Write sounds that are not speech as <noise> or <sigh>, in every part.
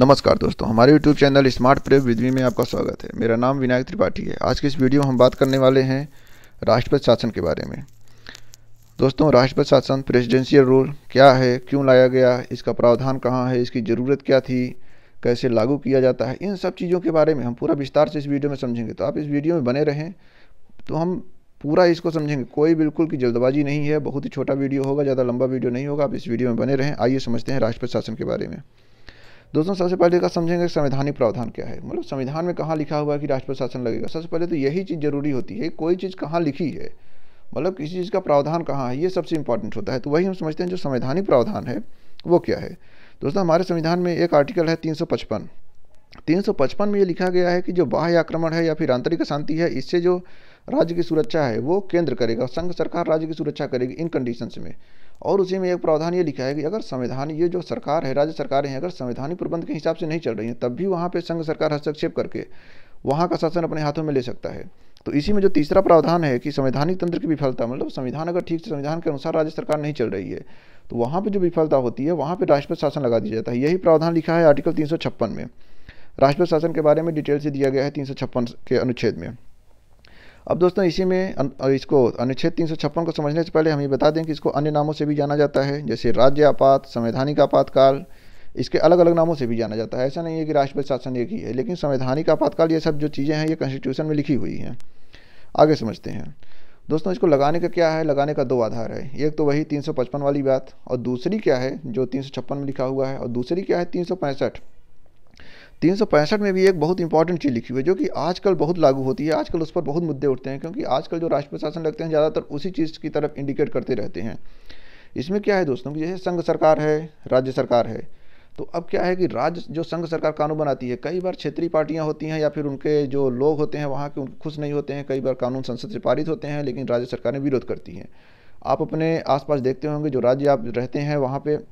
नमस्कार दोस्तों हमारे YouTube चैनल स्मार्ट प्रयोग विधवी में आपका स्वागत है मेरा नाम विनायक त्रिपाठी है आज के इस वीडियो में हम बात करने वाले हैं राष्ट्रपति शासन के बारे में दोस्तों राष्ट्रपति शासन प्रेसिडेंशियल रूल क्या है क्यों लाया गया इसका प्रावधान कहाँ है इसकी ज़रूरत क्या थी कैसे लागू किया जाता है इन सब चीज़ों के बारे में हम पूरा विस्तार से इस वीडियो में समझेंगे तो आप इस वीडियो में बने रहें तो हम पूरा इसको समझेंगे कोई बिल्कुल की जल्दबाजी नहीं है बहुत ही छोटा वीडियो होगा ज़्यादा लंबा वीडियो नहीं होगा आप इस वीडियो में बने रहें आइए समझते हैं राष्ट्रपति शासन के बारे में दोस्तों सबसे पहले का समझेंगे संवैधानिक प्रावधान क्या है मतलब संविधान में कहाँ लिखा हुआ है कि राष्ट्र शासन लगेगा सबसे पहले तो यही चीज़ जरूरी होती है कोई चीज़ कहाँ लिखी है मतलब किसी चीज़ का प्रावधान कहाँ है ये सबसे इंपॉर्टेंट होता है तो वही हम समझते हैं जो संवैधानिक प्रावधान है वो क्या है दोस्तों हमारे संविधान में एक आर्टिकल है तीन सौ पचपन तीन सौ पचपन में ये लिखा गया है कि जो बाह्य आक्रमण है या फिर आंतरिक अशांति है इससे जो राज्य की सुरक्षा है वो केंद्र करेगा संघ सरकार राज्य की सुरक्षा करेगी इन कंडीशंस में और उसी में एक प्रावधान ये लिखा है कि अगर संविधान ये जो सरकार है राज्य सरकारें हैं अगर संवैधानिक प्रबंध के हिसाब से नहीं चल रही हैं तब भी वहाँ पर संघ सरकार हस्तक्षेप करके वहाँ का शासन अपने हाथों में ले सकता है तो इसी में जो तीसरा प्रावधान है कि संवैधानिक तंत्र की विफलता मतलब संविधान अगर ठीक से संविधान के अनुसार राज्य सरकार नहीं चल रही है तो वहाँ पर जो विफलता होती है वहाँ पर राष्ट्रपति शासन लगा दिया जाता है यही प्रावधान लिखा है आर्टिकल तीन में राष्ट्रपति शासन के बारे में डिटेल से दिया गया है तीन के अनुच्छेद में अब दोस्तों इसी में अन, इसको अनुच्छेद तीन को समझने से पहले हम ये बता दें कि इसको अन्य नामों से भी जाना जाता है जैसे राज्य आपात संवैधानिक आपातकाल इसके अलग अलग नामों से भी जाना जाता है ऐसा नहीं है कि राष्ट्रपति शासन एक ही है लेकिन संवैधानिक आपातकाल ये सब जो चीज़ें हैं ये कॉन्स्टिट्यूशन में लिखी हुई हैं आगे समझते हैं दोस्तों इसको लगाने का क्या है लगाने का दो आधार है एक तो वही 355 वाली बात और दूसरी क्या है जो छप्पन में लिखा हुआ है और दूसरी क्या है तीन तीन में भी एक बहुत इंपॉर्टेंट चीज़ लिखी हुई है जो कि आजकल बहुत लागू होती है आजकल उस पर बहुत मुद्दे उठते हैं क्योंकि आजकल जो राष्ट्र प्रशासन लगते हैं ज़्यादातर उसी चीज़ की तरफ इंडिकेट करते रहते हैं इसमें क्या है दोस्तों कि जैसे संघ सरकार है राज्य सरकार है तो अब क्या है कि राज्य जो संघ सरकार कानून बनाती है कई बार क्षेत्रीय पार्टियां होती हैं या फिर उनके जो लोग होते हैं वहाँ के उनके खुश नहीं होते हैं कई बार कानून संसद से पारित होते हैं लेकिन राज्य सरकारें विरोध करती हैं आप अपने आसपास देखते होंगे जो राज्य आप रहते हैं वहाँ पर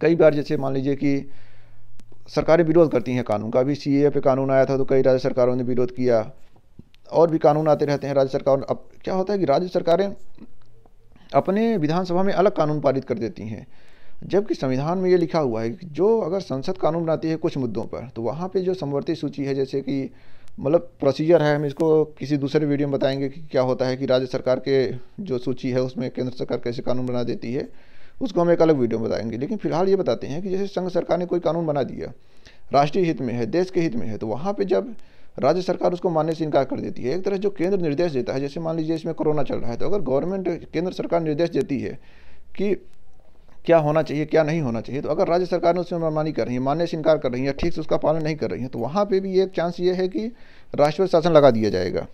कई बार जैसे मान लीजिए कि सरकारें विरोध करती हैं कानून का अभी सी पे कानून आया था तो कई राज्य सरकारों ने विरोध किया और भी कानून आते रहते हैं राज्य सरकार अब क्या होता है कि राज्य सरकारें अपने विधानसभा में अलग कानून पारित कर देती हैं जबकि संविधान में ये लिखा हुआ है कि जो अगर संसद कानून बनाती है कुछ मुद्दों पर तो वहाँ पे जो समवर्ती सूची है जैसे कि मतलब प्रोसीजर है हम इसको किसी दूसरे वीडियो में बताएंगे कि क्या होता है कि राज्य सरकार के जो सूची है उसमें केंद्र सरकार कैसे कानून बना देती है उसको हम एक अलग वीडियो में बताएंगे लेकिन फिलहाल ये बताते हैं कि जैसे संघ सरकार ने कोई कानून बना दिया राष्ट्रीय हित में है देश के हित में है तो वहाँ पर जब राज्य सरकार उसको मानने से इनकार कर देती है एक तरह जो केंद्र निर्देश देता है जैसे मान लीजिए इसमें कोरोना चल रहा है तो अगर गवर्नमेंट केंद्र सरकार निर्देश देती है कि क्या होना चाहिए क्या नहीं होना चाहिए तो अगर राज्य सरकार ने उसमें मनमानी कर रही है मानने से इनकार कर रही है या ठीक से उसका पालन नहीं कर रही है तो वहाँ पर भी एक चांस ये है कि राष्ट्रपति शासन लगा दिया जाएगा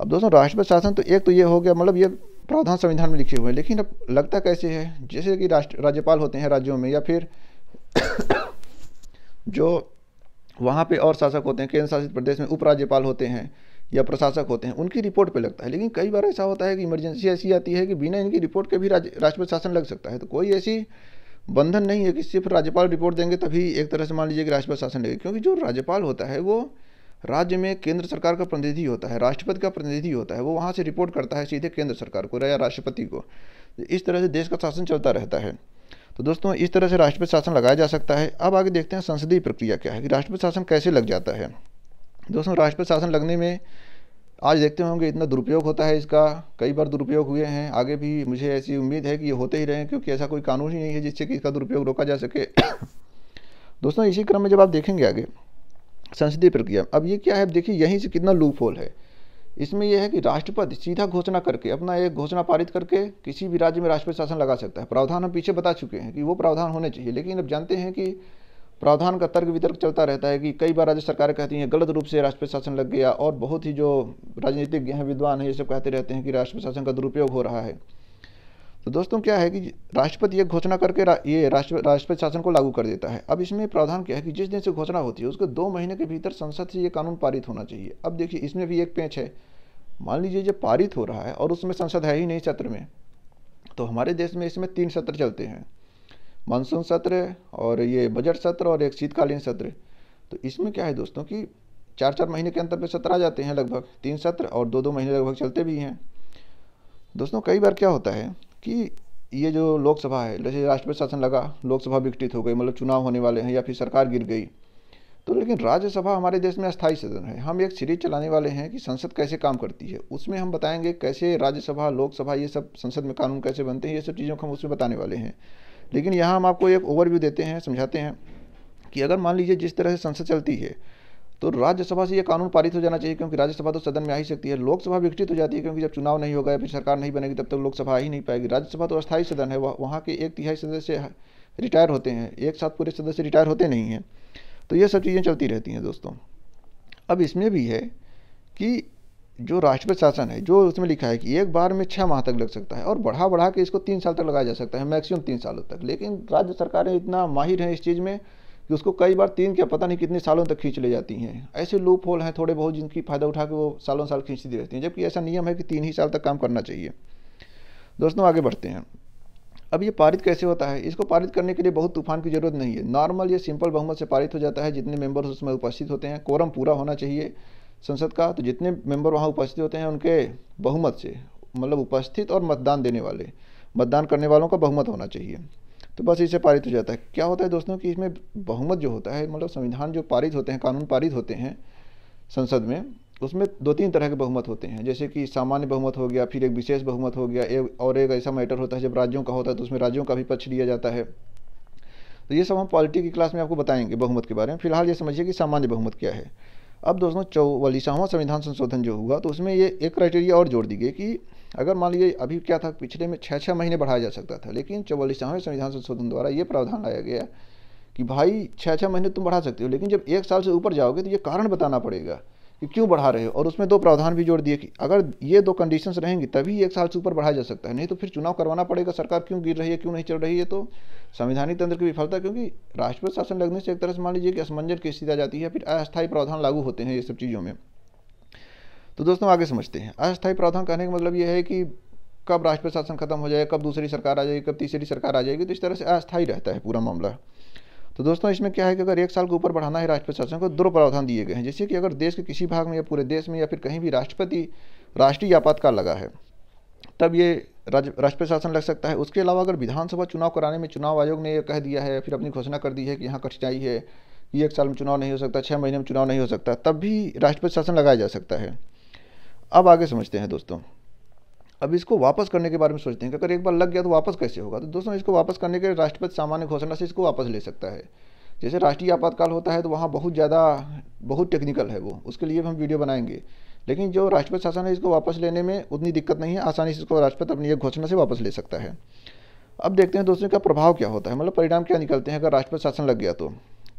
अब दोस्तों राष्ट्रपति शासन तो एक तो ये हो गया मतलब ये प्रावधान संविधान में लिखे हुए हैं लेकिन अब लगता कैसे है जैसे कि राष्ट्र राज्यपाल होते हैं राज्यों में या फिर <coughs> जो वहाँ पे और शासक होते हैं केंद्र शासित प्रदेश में उपराज्यपाल होते हैं या प्रशासक होते हैं उनकी रिपोर्ट पे लगता है लेकिन कई बार ऐसा होता है कि इमरजेंसी ऐसी आती है कि बिना इनकी रिपोर्ट के भी राष्ट्रपति शासन लग सकता है तो कोई ऐसी बंधन नहीं है कि सिर्फ राज्यपाल रिपोर्ट देंगे तभी एक तरह से मान लीजिए कि राष्ट्रपति शासन लगेगा क्योंकि जो राज्यपाल होता है वो राज्य में केंद्र सरकार का प्रतिनिधि होता है राष्ट्रपति का प्रतिनिधि होता है वो वहाँ से रिपोर्ट करता है सीधे केंद्र सरकार को या राष्ट्रपति को इस तरह से देश का शासन चलता रहता है तो दोस्तों इस तरह से राष्ट्रपति शासन लगाया जा सकता है अब आगे देखते हैं संसदीय प्रक्रिया क्या है कि राष्ट्रपति शासन कैसे लग जाता है दोस्तों राष्ट्रपति शासन लगने में आज देखते होंगे इतना दुरुपयोग होता है इसका कई बार दुरुपयोग हुए हैं आगे भी मुझे ऐसी उम्मीद है कि ये होते ही रहें क्योंकि ऐसा कोई कानून ही नहीं है जिससे कि इसका दुरुपयोग रोका जा सके <coughs> दोस्तों इसी क्रम में जब आप देखेंगे आगे संसदीय प्रक्रिया अब ये क्या है देखिए यहीं से कितना लूप होल है इसमें यह है कि राष्ट्रपति सीधा घोषणा करके अपना एक घोषणा पारित करके किसी भी राज्य में राष्ट्रपति शासन लगा सकता है प्रावधान हम पीछे बता चुके हैं कि वो प्रावधान होने चाहिए लेकिन अब जानते हैं कि प्रावधान का तर्क वितर्क चलता रहता है कि कई बार राज्य सरकारें कहती हैं गलत रूप से राष्ट्रपति शासन लग गया और बहुत ही जो राजनीतिज्ञ हैं विद्वान हैं ये सब कहते रहते हैं कि राष्ट्रपति शासन का दुरुपयोग हो रहा है तो दोस्तों क्या है कि राष्ट्रपति एक घोषणा करके रा, ये राष्ट्र राष्ट्रपति शासन को लागू कर देता है अब इसमें प्रावधान क्या है कि जिस दिन से घोषणा होती है उसके दो महीने के भीतर संसद से ये कानून पारित होना चाहिए अब देखिए इसमें भी एक पेच है मान लीजिए जब पारित हो रहा है और उसमें संसद है ही नहीं सत्र में तो हमारे देश में इसमें तीन सत्र चलते हैं मानसून सत्र और ये बजट सत्र और एक शीतकालीन सत्र तो इसमें क्या है दोस्तों कि चार चार महीने के अंतर पर सत्र आ जाते हैं लगभग तीन सत्र और दो दो महीने लगभग चलते भी हैं दोस्तों कई बार क्या होता है कि ये जो लोकसभा है जैसे राष्ट्रपति शासन लगा लोकसभा विघटित हो गई मतलब चुनाव होने वाले हैं या फिर सरकार गिर गई तो लेकिन राज्यसभा हमारे देश में अस्थायी सदन है हम एक सीरीज चलाने वाले हैं कि संसद कैसे काम करती है उसमें हम बताएंगे कैसे राज्यसभा लोकसभा ये सब संसद में कानून कैसे बनते हैं ये सब चीज़ों को हम उसमें बताने वाले हैं लेकिन यहाँ हम आपको एक ओवरव्यू देते हैं समझाते हैं कि अगर मान लीजिए जिस तरह से संसद चलती है तो राज्यसभा से ये कानून पारित हो जाना चाहिए क्योंकि राज्यसभा तो सदन में आ ही सकती है लोकसभा विकसित हो जाती है क्योंकि जब चुनाव नहीं होगा या फिर सरकार नहीं बनेगी तब तक तो लोकसभा आ ही नहीं पाएगी राज्यसभा तो अस्थायी सदन है वह वहाँ के एक तिहाई सदस्य रिटायर होते हैं एक साथ पूरे सदस्य रिटायर होते नहीं हैं तो ये सब चीज़ें चलती रहती हैं दोस्तों अब इसमें भी है कि जो राष्ट्रपति शासन है जो उसमें लिखा है कि एक बार में छः माह तक लग सकता है और बढ़ा बढ़ा के इसको तीन साल तक लगाया जा सकता है मैक्सिमम तीन सालों तक लेकिन राज्य सरकारें इतना माहिर हैं इस चीज़ में कि उसको कई बार तीन क्या पता नहीं कितने सालों तक खींच ले जाती हैं ऐसे लूप होल हैं थोड़े बहुत जिनकी फ़ायदा उठा के वो सालों साल खींचती रहती हैं जबकि ऐसा नियम है कि तीन ही साल तक काम करना चाहिए दोस्तों आगे बढ़ते हैं अब ये पारित कैसे होता है इसको पारित करने के लिए बहुत तूफान की जरूरत नहीं है नॉर्मल ये सिंपल बहुमत से पारित हो जाता है जितने मेंबर्स उसमें उपस्थित होते हैं कोरम पूरा होना चाहिए संसद का तो जितने मेंबर वहाँ उपस्थित होते हैं उनके बहुमत से मतलब उपस्थित और मतदान देने वाले मतदान करने वालों का बहुमत होना चाहिए तो बस इसे पारित हो जाता है क्या होता है दोस्तों कि इसमें बहुमत जो होता है मतलब संविधान जो पारित होते हैं कानून पारित होते हैं संसद में उसमें दो तीन तरह के बहुमत होते हैं जैसे कि सामान्य बहुमत हो गया फिर एक विशेष बहुमत हो गया एक और एक ऐसा मैटर होता है जब राज्यों का होता है तो उसमें राज्यों का भी पक्ष लिया जाता है तो ये सब हम पॉलिटी की क्लास में आपको बताएंगे बहुमत के बारे में फिलहाल ये समझिए कि सामान्य बहुमत क्या है अब दोस्तों चौवालीसवां संविधान संशोधन जो हुआ तो उसमें ये एक क्राइटेरिया और जोड़ दी गई कि अगर मान लीजिए अभी क्या था पिछले में छः छः महीने बढ़ाया जा सकता था लेकिन चौवालीसवें संविधान संशोधन द्वारा ये प्रावधान लाया गया कि भाई छः छः महीने तुम बढ़ा सकते हो लेकिन जब एक साल से ऊपर जाओगे तो ये कारण बताना पड़ेगा कि क्यों बढ़ा रहे हो और उसमें दो प्रावधान भी जोड़ दिए कि अगर ये दो कंडीशंस रहेंगी तभी एक साल से ऊपर बढ़ाया जा सकता है नहीं तो फिर चुनाव करवाना पड़ेगा सरकार क्यों गिर रही है क्यों नहीं चल रही है तो संवैधानिक तंत्र की विफलता क्योंकि राष्ट्रपति शासन लगने से एक तरह से मान लीजिए कि असमंजन की स्थिति आ जाती है फिर अस्थायी प्रावधान लागू होते हैं ये सब चीज़ों में तो दोस्तों आगे समझते हैं अस्थायी प्रावधान कहने का मतलब यह है कि कब राष्ट्र प्रशासन खत्म हो जाए कब दूसरी सरकार आ जाएगी कब तीसरी सरकार आ जाएगी तो इस तरह से अस्थायी रहता है पूरा मामला तो दोस्तों इसमें क्या है कि अगर एक साल के ऊपर बढ़ाना है राष्ट्र प्रशासन को दो प्रावधान दिए गए हैं जैसे कि अगर देश के किसी भाग में या पूरे देश में या फिर कहीं भी राष्ट्रपति राष्ट्रीय आपातकाल लगा है तब ये राज्य राष्ट्र प्रशासन लग सकता है उसके अलावा अगर विधानसभा चुनाव कराने में चुनाव आयोग ने यह कह दिया है फिर अपनी घोषणा कर दी है कि यहाँ कठिनाई है कि एक साल में चुनाव नहीं हो सकता छः महीने में चुनाव नहीं हो सकता तब भी राष्ट्रपति शासन लगाया जा सकता है अब आगे समझते हैं दोस्तों अब इसको वापस करने के बारे में सोचते हैं कि अगर एक बार लग गया तो वापस कैसे होगा तो दोस्तों इसको वापस करने के राष्ट्रपति सामान्य घोषणा से इसको वापस ले सकता है जैसे राष्ट्रीय आपातकाल होता है तो वहाँ बहुत ज़्यादा बहुत टेक्निकल है वो उसके लिए हम वीडियो बनाएंगे लेकिन जो राष्ट्रपति शासन है इसको वापस लेने में उतनी दिक्कत नहीं है आसानी से इसको राष्ट्रपति अपनी एक घोषणा से वापस ले सकता है अब देखते हैं दोस्तों का प्रभाव क्या होता है मतलब परिणाम क्या निकलते हैं अगर राष्ट्रपति शासन लग गया तो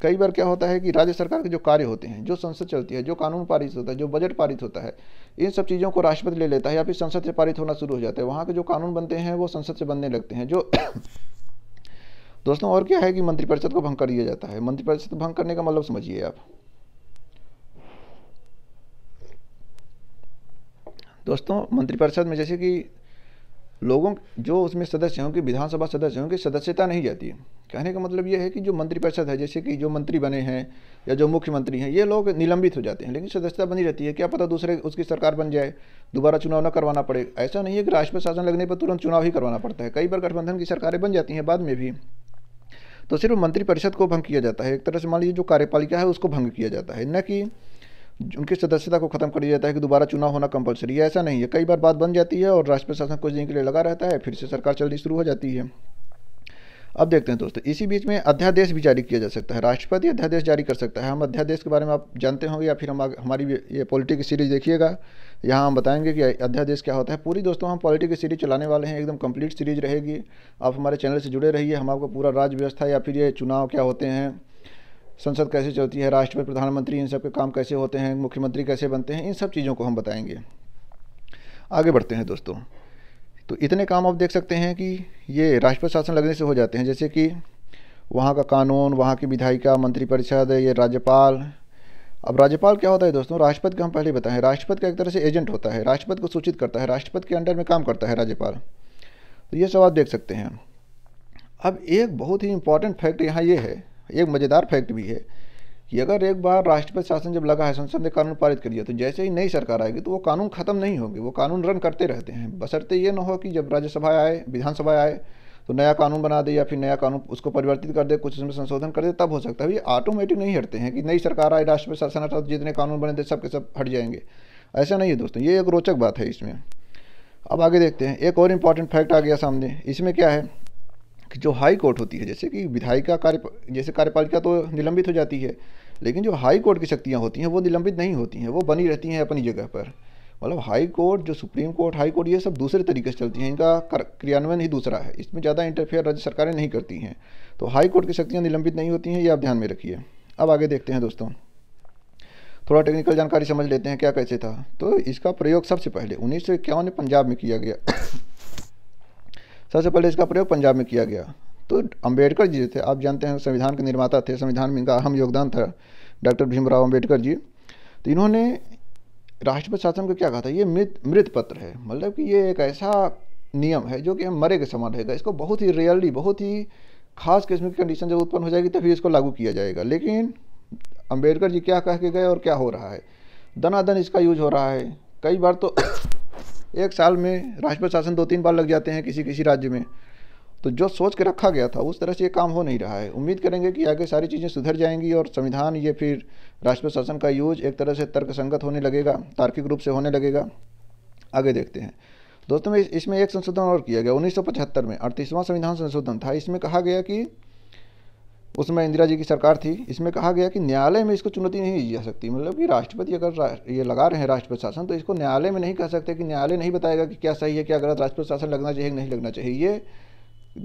कई बार क्या होता है कि राज्य सरकार के जो कार्य होते हैं जो संसद चलती है जो कानून पारित होता है जो बजट पारित होता है इन सब चीज़ों को राष्ट्रपति ले लेता है या फिर संसद से पारित होना शुरू हो जाता है वहाँ के जो कानून बनते हैं वो संसद से बनने लगते हैं जो <coughs> दोस्तों और क्या है कि मंत्रिपरिषद को भंग कर दिया जाता है मंत्रिपरिषद भंग करने का मतलब समझिए आप दोस्तों मंत्रिपरिषद में जैसे कि लोगों जो उसमें सदस्य होंगे विधानसभा सदस्य होंगे सदस्यता नहीं जाती है कहने का मतलब ये है कि जो मंत्रिपरिषद है जैसे कि जो मंत्री बने हैं या जो मुख्यमंत्री हैं ये लोग निलंबित हो जाते हैं लेकिन सदस्यता बनी रहती है क्या पता दूसरे उसकी सरकार बन जाए दोबारा चुनाव न करवाना पड़े ऐसा नहीं है कि राष्ट्र शासन लगने पर तुरंत चुनाव ही करवाना पड़ता है कई बार गठबंधन की सरकारें बन जाती हैं बाद में भी तो सिर्फ मंत्रिपरिषद को भंग किया जाता है एक तरह से मान लीजिए जो कार्यपालिका है उसको भंग किया जाता है न कि उनकी सदस्यता को खत्म कर दिया जाता है कि दोबारा चुनाव होना कंपलसरी है ऐसा नहीं है कई बार बात बन जाती है और राष्ट्र प्रशासन कुछ दिन के लिए लगा रहता है फिर से सरकार चलनी शुरू हो जाती है अब देखते हैं दोस्तों इसी बीच में अध्यादेश भी जारी किया जा सकता है राष्ट्रपति अध्यादेश जारी कर सकता है हम अध्यादेश के बारे में आप जानते होंगे या फिर हम हमारी ये पॉलिटी की सीरीज देखिएगा यहाँ हम बताएंगे कि अध्यादेश क्या होता है पूरी दोस्तों हम पॉलिटी की सीरीज चलाने वाले हैं एकदम कंप्लीट सीरीज रहेगी आप हमारे चैनल से जुड़े रहिए हम आपको पूरा राज्य व्यवस्था या फिर ये चुनाव क्या होते हैं संसद कैसे चलती है राष्ट्रपति प्रधानमंत्री इन सब के काम कैसे होते हैं मुख्यमंत्री कैसे बनते हैं इन सब चीज़ों को हम बताएंगे आगे बढ़ते हैं दोस्तों तो इतने काम आप देख सकते हैं कि ये राष्ट्रपति शासन लगने से हो जाते हैं जैसे कि वहाँ का कानून वहाँ की विधायिका मंत्रिपरिषद ये राज्यपाल अब राज्यपाल क्या होता है दोस्तों राष्ट्रपति का हम पहले बताएं राष्ट्रपति का एक तरह से एजेंट होता है राष्ट्रपति को सूचित करता है राष्ट्रपति के अंडर में काम करता है राज्यपाल तो ये सब आप देख सकते हैं अब एक बहुत ही इंपॉर्टेंट फैक्ट यहाँ ये है एक मज़ेदार फैक्ट भी है कि अगर एक बार राष्ट्रपति शासन जब लगा है संसद ने कानून पारित कर दिया तो जैसे ही नई सरकार आएगी तो वो कानून ख़त्म नहीं होंगे वो कानून रन करते रहते हैं बसरते ये ना हो कि जब राज्यसभा आए विधानसभा आए तो नया कानून बना दे या फिर नया कानून उसको परिवर्तित कर दे कुछ उसमें संशोधन कर दे तब हो सकता है ये ऑटोमेटिक नहीं हटते हैं कि नई सरकार आए राष्ट्रपति शासन हटा जितने कानून बने थे सबके सब हट जाएंगे ऐसा नहीं है दोस्तों ये एक रोचक बात है इसमें अब आगे देखते हैं एक और इम्पॉर्टेंट फैक्ट आ गया सामने इसमें क्या है जो हाई कोर्ट होती है जैसे कि विधायिका कार्य जैसे कार्यपालिका तो निलंबित हो जाती है लेकिन जो हाई कोर्ट की शक्तियाँ होती हैं वो निलंबित नहीं होती हैं वो बनी रहती हैं अपनी जगह पर मतलब हाई कोर्ट जो सुप्रीम कोर्ट हाई कोर्ट ये सब दूसरे तरीके से चलती हैं इनका क्रियान्वयन ही दूसरा है इसमें ज़्यादा इंटरफेयर राज्य सरकारें नहीं करती हैं तो हाई कोर्ट की शक्तियाँ निलंबित नहीं होती हैं ये आप ध्यान में रखिए अब आगे देखते हैं दोस्तों थोड़ा टेक्निकल जानकारी समझ लेते हैं क्या कैसे था तो इसका प्रयोग सबसे पहले उन्नीस में पंजाब में किया गया सबसे पहले इसका प्रयोग पंजाब में किया गया तो अंबेडकर जी थे आप जानते हैं संविधान के निर्माता थे संविधान में इनका अहम योगदान था डॉक्टर भीमराव अम्बेडकर जी तो इन्होंने राष्ट्रपति शासन को क्या कहा था ये मृत मृत पत्र है मतलब कि ये एक ऐसा नियम है जो कि मरे के समान रहेगा इसको बहुत ही रियली बहुत ही खास किस्म की कंडीशन जब उत्पन्न हो जाएगी तभी इसको लागू किया जाएगा लेकिन अम्बेडकर जी क्या कह के गए और क्या हो रहा है दनादन इसका यूज हो रहा है कई बार तो एक साल में राष्ट्रपति शासन दो तीन बार लग जाते हैं किसी किसी राज्य में तो जो सोच के रखा गया था उस तरह से ये काम हो नहीं रहा है उम्मीद करेंगे कि आगे सारी चीज़ें सुधर जाएंगी और संविधान ये फिर राष्ट्रपति शासन का यूज एक तरह से तर्कसंगत होने लगेगा तार्किक रूप से होने लगेगा आगे देखते हैं दोस्तों में इसमें एक संशोधन और किया गया 1975 में अड़तीसवां संविधान संशोधन था इसमें कहा गया कि उसमें इंदिरा जी की सरकार थी इसमें कहा गया कि न्यायालय में इसको चुनौती नहीं दी जा सकती मतलब कि राष्ट्रपति अगर ये लगा रहे हैं राष्ट्रपति शासन तो इसको न्यायालय में नहीं कह सकते कि न्यायालय नहीं बताएगा कि क्या सही है क्या गलत राष्ट्रपति शासन लगना चाहिए नहीं लगना चाहिए ये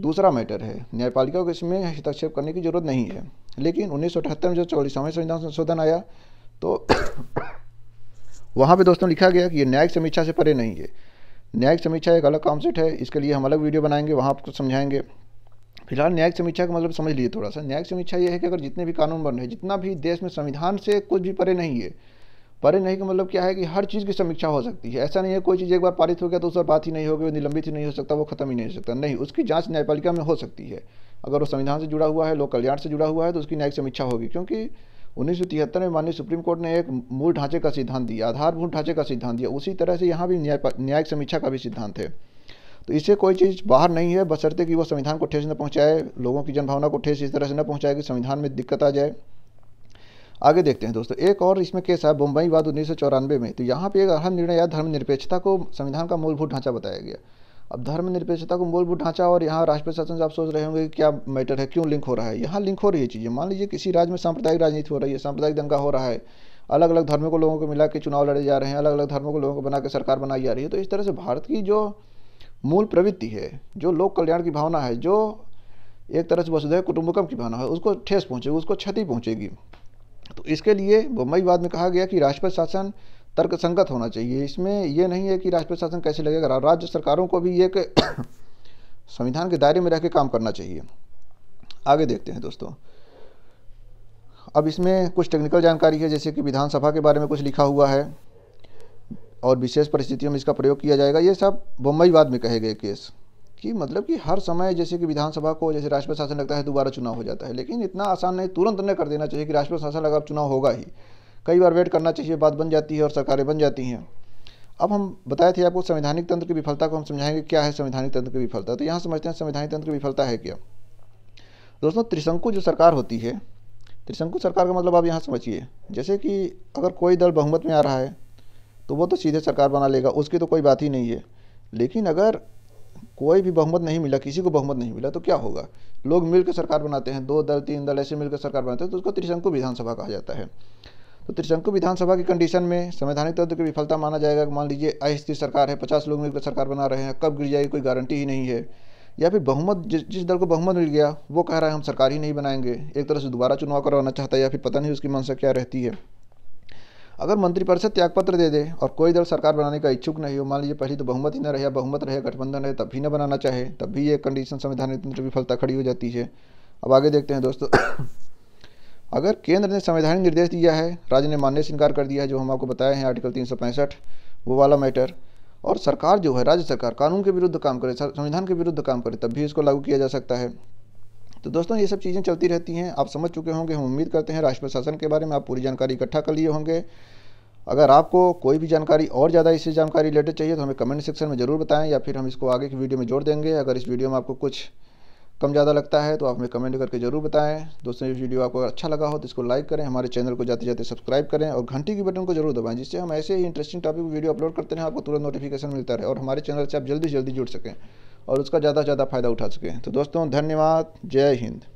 दूसरा मैटर है न्यायपालिका को इसमें हस्तक्षेप करने की जरूरत नहीं है लेकिन उन्नीस में जो चौलीसवें संविधान संशोधन आया तो <coughs> वहाँ पर दोस्तों लिखा गया कि ये न्यायिक समीक्षा से परे नहीं है न्यायिक समीक्षा एक अलग कॉन्सेप्ट है इसके लिए हम अलग वीडियो बनाएंगे वहाँ आपको समझाएंगे फिलहाल न्यायिक समीक्षा का मतलब समझ लीजिए थोड़ा सा न्यायिक समीक्षा ये है कि अगर जितने भी कानून बन रहे हैं जितना भी देश में संविधान से कुछ भी परे नहीं है परे नहीं का मतलब क्या है कि हर चीज़ की समीक्षा हो सकती है ऐसा नहीं है कोई चीज़ एक बार पारित हो गया तो उस पर बात ही नहीं होगी वो निलंबित ही नहीं हो सकता वो खत्म ही नहीं हो सकता नहीं उसकी जाँच न्यायपालिका में हो सकती है अगर वो संविधान से जुड़ा हुआ है लोक कल्याण से जुड़ा हुआ है तो उसकी न्यायिक समीक्षा होगी क्योंकि उन्नीस में माननीय सुप्रीम कोर्ट ने एक मूल ढांचे का सिद्धांत दिया आधारभूत ढांचे का सिद्धांत दिया उसी तरह से यहाँ भी न्यायिक समीक्षा का भी सिद्धांत है तो इससे कोई चीज़ बाहर नहीं है बशर्ते कि वो संविधान को ठेस न पहुँचाए लोगों की जनभावना को ठेस इस तरह से न पहुँचाए कि संविधान में दिक्कत आ जाए आगे देखते हैं दोस्तों एक और इसमें केस है बम्बई वाद उन्नीस में तो यहाँ पे एक अहम निर्णय या धर्मनिरपेक्षता को संविधान का मूलभूत ढांचा बताया गया अब धर्मनिरपेक्षता को मूलभूत ढांचा और यहाँ राष्ट्रपति शासन से आप सोच रहे होंगे कि क्या मैटर है क्यों लिंक हो रहा है यहाँ लिंक हो रही है चीज़ें मान लीजिए किसी राज्य में सांप्रदायिक राजनीति हो रही है सांप्रदायिक दंगा हो रहा है अलग अलग धर्मों को लोगों को मिला के चुनाव लड़े जा रहे हैं अलग अलग धर्मों को लोगों को बना के सरकार बनाई जा रही है तो इस तरह से भारत की जो मूल प्रवृत्ति है जो लोक कल्याण की भावना है जो एक तरह से वसुधैव कुटुंबकम की भावना है उसको ठेस पहुँचेगी उसको क्षति पहुँचेगी तो इसके लिए बाद में कहा गया कि राष्ट्रपति शासन तर्क संगत होना चाहिए इसमें यह नहीं है कि राष्ट्रपति शासन कैसे लगेगा राज्य सरकारों को भी एक <coughs> संविधान के दायरे में रह के काम करना चाहिए आगे देखते हैं दोस्तों अब इसमें कुछ टेक्निकल जानकारी है जैसे कि विधानसभा के बारे में कुछ लिखा हुआ है और विशेष परिस्थितियों में इसका प्रयोग किया जाएगा ये सब बम्बईवाद में कहे गए केस कि मतलब कि हर समय जैसे कि विधानसभा को जैसे राष्ट्रपति शासन लगता है दोबारा चुनाव हो जाता है लेकिन इतना आसान नहीं तुरंत नहीं कर देना चाहिए कि राष्ट्रपति शासन लगा चुनाव होगा ही कई बार वेट करना चाहिए बात बन जाती है और सरकारें बन जाती हैं अब हम बताए थे आपको संवैधानिक तंत्र की विफलता को हम समझाएंगे क्या है संवैधानिक तंत्र की विफलता तो यहाँ समझते हैं संवैधानिक तंत्र की विफलता है क्या दोस्तों त्रिशंकु जो सरकार होती है त्रिशंकु सरकार का मतलब आप यहाँ समझिए जैसे कि अगर कोई दल बहुमत में आ रहा है तो वो तो सीधे सरकार बना लेगा उसकी तो कोई बात ही नहीं है लेकिन अगर कोई भी बहुमत नहीं मिला किसी को बहुमत नहीं मिला तो क्या होगा लोग मिलकर सरकार बनाते हैं दो दल तीन दल ऐसे मिलकर सरकार बनाते हैं तो उसको त्रिशंकु विधानसभा कहा जाता है तो त्रिशंकु विधानसभा की कंडीशन में संवैधानिक तत्व की विफलता माना जाएगा मान लीजिए अस्थिर सरकार है पचास लोग मिलकर सरकार बना रहे हैं कब गिर जाएगी कोई गारंटी ही नहीं है या फिर बहुमत जिस जिस दल को बहुमत मिल गया वो कह रहा है हम सरकार ही नहीं बनाएंगे एक तरह से दोबारा चुनाव करवाना चाहता है या फिर पता नहीं उसकी मंशा क्या रहती है अगर मंत्रिपरिषद त्यागपत्र दे दे और कोई दल सरकार बनाने का इच्छुक नहीं हो मान लीजिए पहली तो बहुमत ही न रहे बहुमत रहे गठबंधन है तब भी न बनाना चाहे तब भी ये कंडीशन संवैधानिक तंत्र विफलता खड़ी हो जाती है अब आगे देखते हैं दोस्तों <coughs> अगर केंद्र ने संवैधानिक निर्देश दिया है राज्य ने मानने से इनकार कर दिया है जो हम आपको बताए हैं आर्टिकल तीन वो वाला मैटर और सरकार जो है राज्य सरकार कानून के विरुद्ध काम करे संविधान के विरुद्ध काम करे तब भी इसको लागू किया जा सकता है तो दोस्तों ये सब चीज़ें चलती रहती हैं आप समझ चुके होंगे हम उम्मीद करते हैं राष्ट्र प्रशासन के बारे में आप पूरी जानकारी इकट्ठा कर लिए होंगे अगर आपको कोई भी जानकारी और ज़्यादा इससे जानकारी रिलेटेड चाहिए तो हमें कमेंट सेक्शन में ज़रूर बताएं या फिर हम इसको आगे की वीडियो में जोड़ देंगे अगर इस वीडियो में आपको कुछ कम ज़्यादा लगता है तो आप हमें कमेंट करके ज़रूर बताएं दोस्तों ये वीडियो आपको अच्छा लगा हो तो इसको लाइक करें हमारे चैनल को जाते जाते सब्सक्राइब करें और घंटी के बटन को जरूर दबाएं जिससे हम ऐसे ही इंटरेस्टिंग टॉपिक वीडियो अपलोड करते हैं आपको तुरंत नोटिफिकेशन मिलता रहे और हमारे चैनल से आप जल्दी जल्दी जुड़ सकें और उसका ज़्यादा से ज़्यादा फ़ायदा उठा सकें तो दोस्तों धन्यवाद जय हिंद